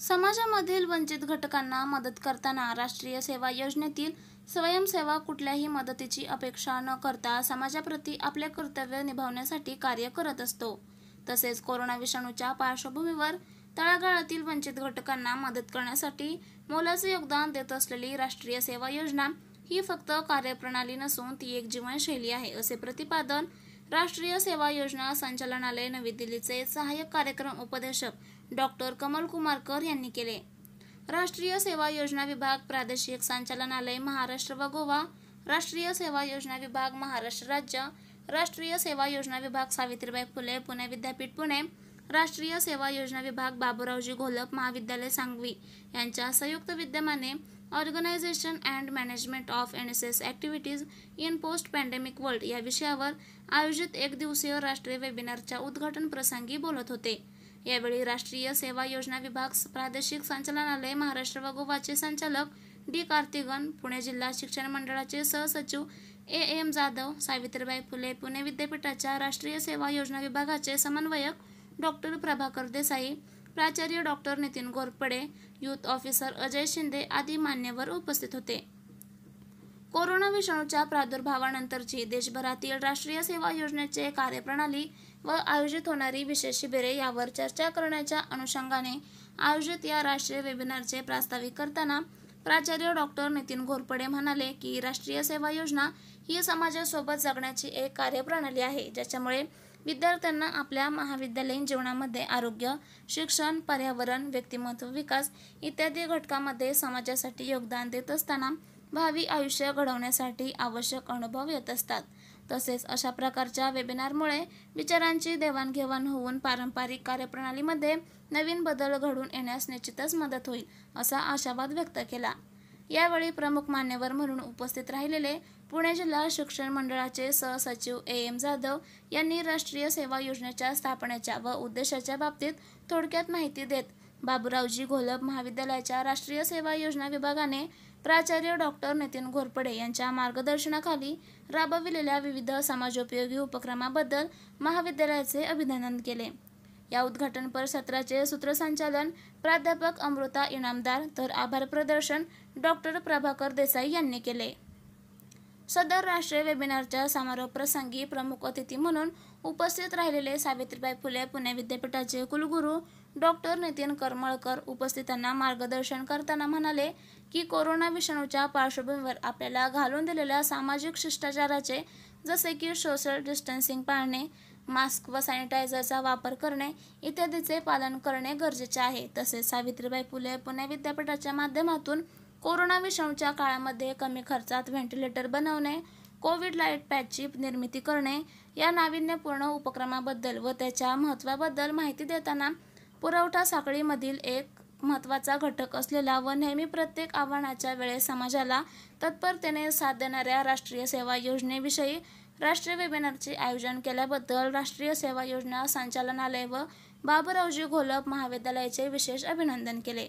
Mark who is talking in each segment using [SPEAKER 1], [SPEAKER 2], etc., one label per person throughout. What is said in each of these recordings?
[SPEAKER 1] समाजामधील वंचित घटकांना मदत करताना राष्ट्रीय सेवा योजनेतील स्वयंसेवा कुठल्याही मदतीची अपेक्षा न करता समाजाप्रती आपले कर्तव्य निभावण्यासाठी कार्य करत असतो तसेच कोरोना विषाणूच्या पार्श्वभूमीवर तळागाळातील वंचित घटकांना मदत करण्यासाठी मोलाचे योगदान देत असलेली राष्ट्रीय सेवा योजना ही फक्त कार्यप्रणाली नसून ती एक जीवनशैली आहे असे प्रतिपादन राष्ट्रीय सेवा योजना संचालनालय नवी दिल्लीचे सहाय्यक कार्यक्रम उपदेशक डॉक्टर कमल कुमारकर यांनी केले राष्ट्रीय सेवा योजना विभाग प्रादेशिक संचालनालय महाराष्ट्र व गोवा राष्ट्रीय सेवा योजना विभाग महाराष्ट्र राज्य राष्ट्रीय सेवा योजना विभाग सावित्रीबाई फुले पुणे विद्यापीठ पुणे राष्ट्रीय सेवा योजना विभाग बाबूरावजी घोलप महाविद्यालय सांगवी यांच्या संयुक्त विद्यमाने organisation and management of N S S activities in post pandemic world या विषयावर आयोजित एक दिवसीय राष्ट्रीय वेबिनारच्या उद्घाटन प्रसंगी बोलत होते यावेळी राष्ट्रीय सेवा योजना विभाग प्रादेशिक संचालनालय महाराष्ट्र व गोवाचे संचालक डी कार्तिगन पुणे जिल्हा शिक्षण मंडळाचे सहसचिव ए एम जाधव सावित्रीबाई फुले पुणे विद्यापीठाच्या राष्ट्रीय सेवा योजना विभागाचे समन्वयक डॉक्टर प्रभाकर देसाई प्राचार्य doctor Nitin Gorpade youth officer Ajay Shinde आदी मान्यवर उपस्थित होते कोरोना विषाणूच्या प्रादुर्भावानंतरची देशभरातील राष्ट्रीय सेवा योजनेचे कार्यप्रणाली व आयोजित होणारी विशेष शिबिरे यावर चर्चा करण्याच्या अनुषंगाने आयोजित या राष्ट्रीय वेबिनारचे प्रास्ताविक करताना प्राचार्य डॉक्टर नितीन घोरपडे म्हणाले की राष्ट्रीय सेवा योजना ही समाजासोबत जगण्याची एक कार्यप्रणाली आहे ज्याच्यामुळे विद्यार्थ्यांना आपल्या महाविद्यालयीन जीवनामध्ये आरोग्य शिक्षण पर्यावरण व्यक्तिमत्व विकास इत्यादी घटकामध्ये समाजासाठी योगदान देत असताना भावी आयुष्य घडवण्यासाठी आवश्यक अनुभव येत असतात तसेच अशा प्रकारच्या वेबिनारमुळे विचारांची देवाणघेवाण होऊन पारंपरिक कार्यप्रणालीमध्ये नवीन बदल घडून येण्यास निश्चितच मदत होईल असा आशावाद व्यक्त केला यावेळी प्रमुख मान्यवर म्हणून उपस्थित राहिलेले पुणे जिल्हा शिक्षण मंडळाचे सहसचिव ए एम जाधव यांनी राष्ट्रीय सेवा योजनेच्या स्थापनेच्या व उद्देशाच्या बाबतीत थोडक्यात माहिती देत बाबूरावजी घोलप महाविद्यालयाच्या राष्ट्रीय सेवा योजना विभागाने प्राचार्य डॉक्टर नितीन घोरपडे यांच्या मार्गदर्शनाखाली राबविलेल्या विविध समाजोपयोगी उपक्रमाबद्दल महाविद्यालयाचे अभिनंदन केले या उद्घाटनपर सत्राचे सूत्रसंचालन प्राध्यापक अमृता इनामदार तर आभार प्रदर्शन डॉक्टर प्रभाकर देसाई यांनी केले सदर राष्ट्रीय वेबिनारच्या समारोप प्रसंगी प्रमुख अतिथी म्हणून उपस्थित राहिलेले सावित्रीबाई फुले पुणे विद्यापीठाचे कुलगुरू डॉक्टर नितीन करमळकर उपस्थितांना मार्गदर्शन करताना म्हणाले की कोरोना विषाणूच्या पार्श्वभूमीवर आपल्याला घालून दिलेल्या सामाजिक शिष्टाचाराचे जसे की सोशल डिस्टन्सिंग पाळणे मास्क व सॅनिटायझरचा वापर करणे इत्यादीचे पालन करणे गरजेचे आहे तसेच सावित्रीबाई फुले पुणे विद्यापीठाच्या माध्यमातून कोरोना विषाणूच्या काळामध्ये कमी खर्चात व्हेंटिलेटर बनवणे कोविड लाईट पॅचची निर्मिती करणे या नाविन्यपूर्ण उपक्रमाबद्दल व त्याच्या महत्त्वाबद्दल माहिती देताना पुरवठा साखळीमधील एक महत्त्वाचा घटक असलेला व नेहमी प्रत्येक आव्हानाच्या वेळेस समाजाला तत्परतेने साथ देणाऱ्या राष्ट्रीय सेवा योजनेविषयी राष्ट्रीय वेबिनारचे आयोजन केल्याबद्दल राष्ट्रीय सेवा योजना संचालनालय व बाबुरावजी घोलप महाविद्यालयाचे विशेष अभिनंदन केले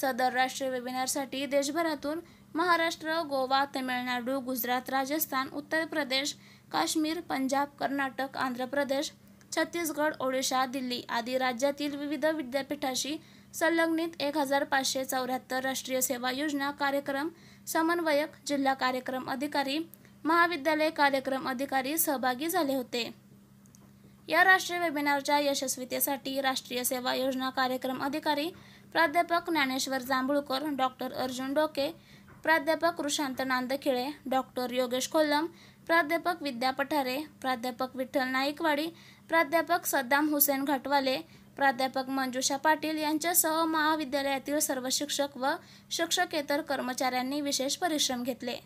[SPEAKER 1] सदर राष्ट्रीय वेबिनारसाठी देशभरातून महाराष्ट्र गोवा तमिळनाडू गुजरात राजस्थान उत्तर प्रदेश काश्मीर पंजाब कर्नाटक आंध्र प्रदेश छत्तीसगड ओडिशा दिल्ली आदी राज्यातील विविध विद्यापीठाशी संलग्नित एक हजार पाचशे चौऱ्याहत्तर राष्ट्रीय सेवा योजना कार्यक्रम समन्वयक जिल्हा कार्यक्रम अधिकारी महाविद्यालय कार्यक्रम अधिकारी सहभागी झाले होते या राष्ट्रीय वेबिनारच्या यशस्वीतेसाठी राष्ट्रीय सेवा योजना कार्यक्रम अधिकारी प्राध्यापक ज्ञानेश्वर जांभुळकर डॉक्टर अर्जुन डोके प्राध्यापक कृषांत नांदखिळे डॉक्टर योगेश कोल्लम प्राध्यापक विद्या पठारे प्राध्यापक विठ्ठल नाईकवाडी प्राध्यापक सद्दाम हुसेन घाटवाले प्राध्यापक मंजुषा पाटील यांच्यासह महाविद्यालयातील सर्व शिक्षक व शिक्षकेतर कर्मचाऱ्यांनी विशेष परिश्रम घेतले